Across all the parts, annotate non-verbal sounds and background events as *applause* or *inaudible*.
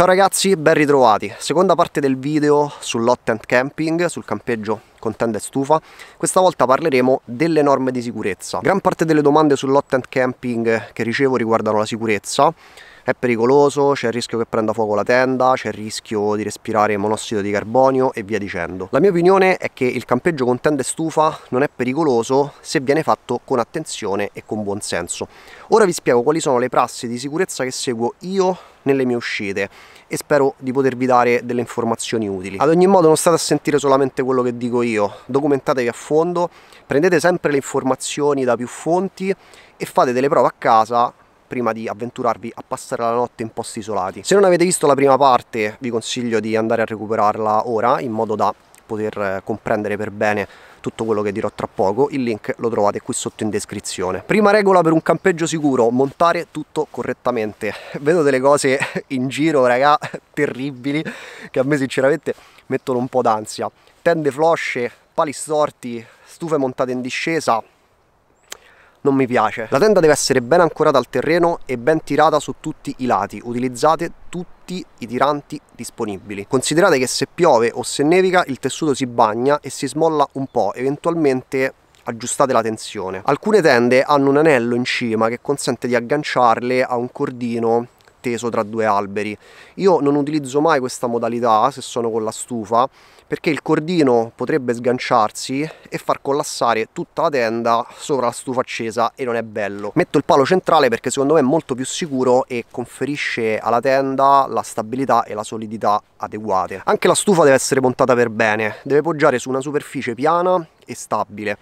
Ciao ragazzi, ben ritrovati. Seconda parte del video sull'hot tent camping, sul campeggio con tenda e stufa. Questa volta parleremo delle norme di sicurezza. Gran parte delle domande sull'hot tent camping che ricevo riguardano la sicurezza. È pericoloso, c'è il rischio che prenda fuoco la tenda, c'è il rischio di respirare monossido di carbonio e via dicendo. La mia opinione è che il campeggio con tende stufa non è pericoloso se viene fatto con attenzione e con buon senso. Ora vi spiego quali sono le prassi di sicurezza che seguo io nelle mie uscite e spero di potervi dare delle informazioni utili. Ad ogni modo non state a sentire solamente quello che dico io, documentatevi a fondo, prendete sempre le informazioni da più fonti e fate delle prove a casa prima di avventurarvi a passare la notte in posti isolati. Se non avete visto la prima parte vi consiglio di andare a recuperarla ora in modo da poter eh, comprendere per bene tutto quello che dirò tra poco, il link lo trovate qui sotto in descrizione. Prima regola per un campeggio sicuro, montare tutto correttamente. *laughs* Vedo delle cose *laughs* in giro, raga, *laughs* terribili, che a me sinceramente mettono un po' d'ansia. Tende flosce, pali storti, stufe montate in discesa, non mi piace. La tenda deve essere ben ancorata al terreno e ben tirata su tutti i lati, utilizzate tutti i tiranti disponibili. Considerate che se piove o se nevica il tessuto si bagna e si smolla un po', eventualmente aggiustate la tensione. Alcune tende hanno un anello in cima che consente di agganciarle a un cordino teso tra due alberi. Io non utilizzo mai questa modalità se sono con la stufa perché il cordino potrebbe sganciarsi e far collassare tutta la tenda sopra la stufa accesa e non è bello. Metto il palo centrale perché secondo me è molto più sicuro e conferisce alla tenda la stabilità e la solidità adeguate. Anche la stufa deve essere montata per bene, deve poggiare su una superficie piana e stabile.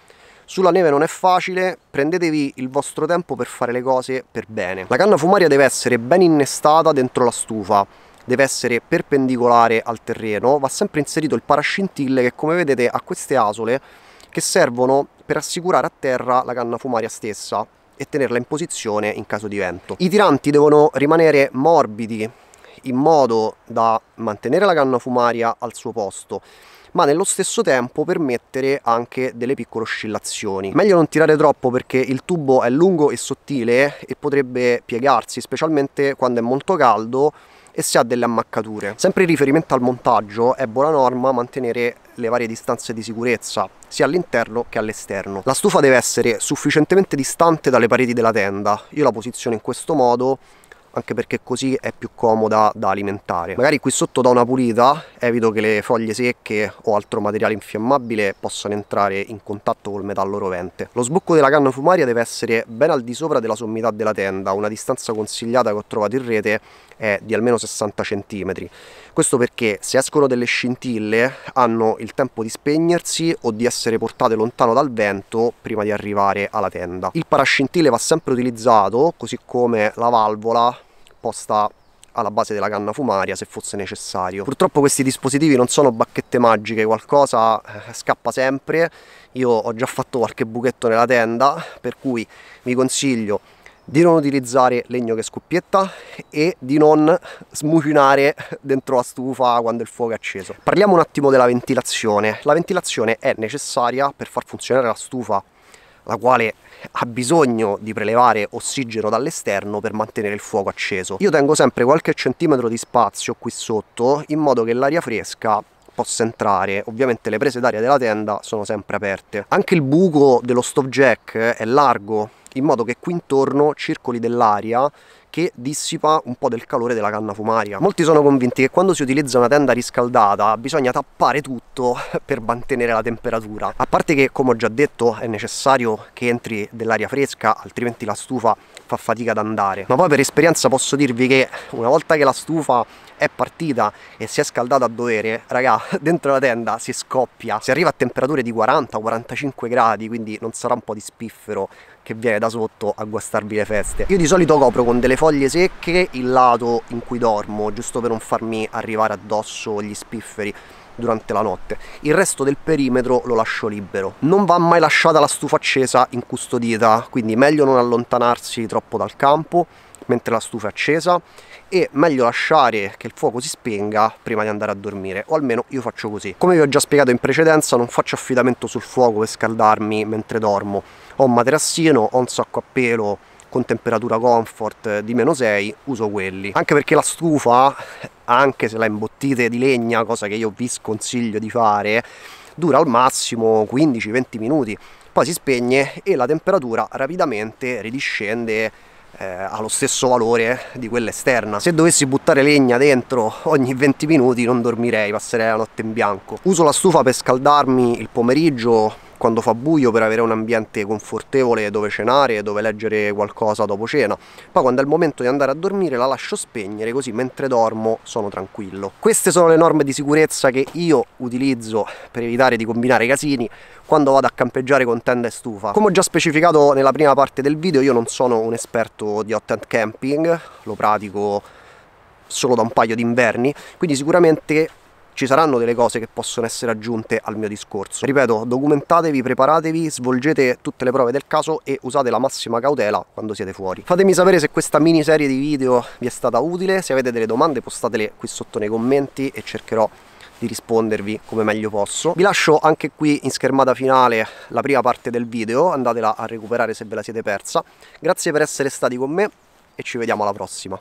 Sulla neve non è facile, prendetevi il vostro tempo per fare le cose per bene. La canna fumaria deve essere ben innestata dentro la stufa deve essere perpendicolare al terreno, va sempre inserito il parascintille che come vedete ha queste asole che servono per assicurare a terra la canna fumaria stessa e tenerla in posizione in caso di vento. I tiranti devono rimanere morbidi in modo da mantenere la canna fumaria al suo posto ma nello stesso tempo permettere anche delle piccole oscillazioni. Meglio non tirare troppo perché il tubo è lungo e sottile e potrebbe piegarsi, specialmente quando è molto caldo e se ha delle ammaccature. Sempre in riferimento al montaggio è buona norma mantenere le varie distanze di sicurezza sia all'interno che all'esterno. La stufa deve essere sufficientemente distante dalle pareti della tenda, io la posiziono in questo modo anche perché così è più comoda da alimentare. Magari qui sotto da una pulita, evito che le foglie secche o altro materiale infiammabile possano entrare in contatto col metallo rovente. Lo sbocco della canna fumaria deve essere ben al di sopra della sommità della tenda, una distanza consigliata che ho trovato in rete è di almeno 60 cm. Questo perché se escono delle scintille hanno il tempo di spegnersi o di essere portate lontano dal vento prima di arrivare alla tenda. Il parascintile va sempre utilizzato, così come la valvola apposta alla base della canna fumaria se fosse necessario. Purtroppo questi dispositivi non sono bacchette magiche, qualcosa eh, scappa sempre. Io ho già fatto qualche buchetto nella tenda, per cui vi consiglio di non utilizzare legno che scoppietta e di non smucinare dentro la stufa quando il fuoco è acceso. Parliamo un attimo della ventilazione. La ventilazione è necessaria per far funzionare la stufa la quale ha bisogno di prelevare ossigeno dall'esterno per mantenere il fuoco acceso. Io tengo sempre qualche centimetro di spazio qui sotto in modo che l'aria fresca possa entrare ovviamente le prese d'aria della tenda sono sempre aperte anche il buco dello stop jack è largo in modo che qui intorno circoli dell'aria che dissipa un po' del calore della canna fumaria. Molti sono convinti che quando si utilizza una tenda riscaldata bisogna tappare tutto *laughs* per mantenere la temperatura. A parte che, come ho già detto, è necessario che entri dell'aria fresca, altrimenti la stufa fa fatica ad andare. Ma poi per esperienza posso dirvi che una volta che la stufa è partita e si è scaldata a dovere, raga, *laughs* dentro la tenda si scoppia. Si arriva a temperature di 40-45 o gradi, quindi non sarà un po' di spiffero che viene da sotto a guastarvi le feste. Io di solito copro con delle foglie secche il lato in cui dormo, giusto per non farmi arrivare addosso gli spifferi durante la notte. Il resto del perimetro lo lascio libero. Non va mai lasciata la stufa accesa incustodita, quindi meglio non allontanarsi troppo dal campo mentre la stufa è accesa e meglio lasciare che il fuoco si spenga prima di andare a dormire o almeno io faccio così come vi ho già spiegato in precedenza non faccio affidamento sul fuoco per scaldarmi mentre dormo ho un materassino ho un sacco a pelo con temperatura comfort di meno 6 uso quelli anche perché la stufa anche se la imbottite di legna cosa che io vi sconsiglio di fare dura al massimo 15-20 minuti poi si spegne e la temperatura rapidamente ridiscende eh, allo stesso valore di quella esterna se dovessi buttare legna dentro ogni 20 minuti non dormirei passerei la notte in bianco uso la stufa per scaldarmi il pomeriggio quando fa buio per avere un ambiente confortevole dove cenare, dove leggere qualcosa dopo cena. Poi quando è il momento di andare a dormire la lascio spegnere così mentre dormo sono tranquillo. Queste sono le norme di sicurezza che io utilizzo per evitare di combinare casini quando vado a campeggiare con tenda e stufa. Come ho già specificato nella prima parte del video io non sono un esperto di hot and camping, lo pratico solo da un paio di inverni, quindi sicuramente ci saranno delle cose che possono essere aggiunte al mio discorso. Ripeto, documentatevi, preparatevi, svolgete tutte le prove del caso e usate la massima cautela quando siete fuori. Fatemi sapere se questa mini serie di video vi è stata utile, se avete delle domande postatele qui sotto nei commenti e cercherò di rispondervi come meglio posso. Vi lascio anche qui in schermata finale la prima parte del video, andatela a recuperare se ve la siete persa. Grazie per essere stati con me e ci vediamo alla prossima.